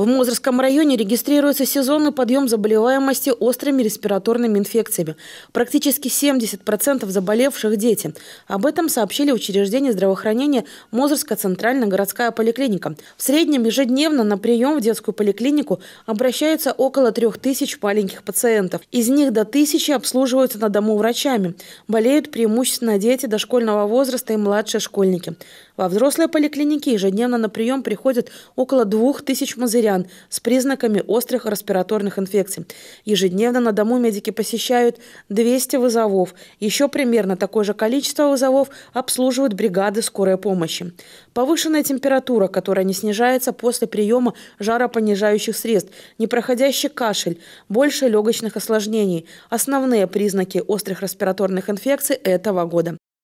В Мозырском районе регистрируется сезонный подъем заболеваемости острыми респираторными инфекциями. Практически 70% заболевших – дети. Об этом сообщили учреждение здравоохранения Мозырская центральная городская поликлиника. В среднем ежедневно на прием в детскую поликлинику обращаются около 3000 маленьких пациентов. Из них до 1000 обслуживаются на дому врачами. Болеют преимущественно дети дошкольного возраста и младшие школьники. Во взрослой поликлинике ежедневно на прием приходят около 2000 мозыря россиян с признаками острых респираторных инфекций. Ежедневно на дому медики посещают 200 вызовов. Еще примерно такое же количество вызовов обслуживают бригады скорой помощи. Повышенная температура, которая не снижается после приема жаропонижающих средств, непроходящий кашель, больше легочных осложнений – основные признаки острых респираторных инфекций этого года.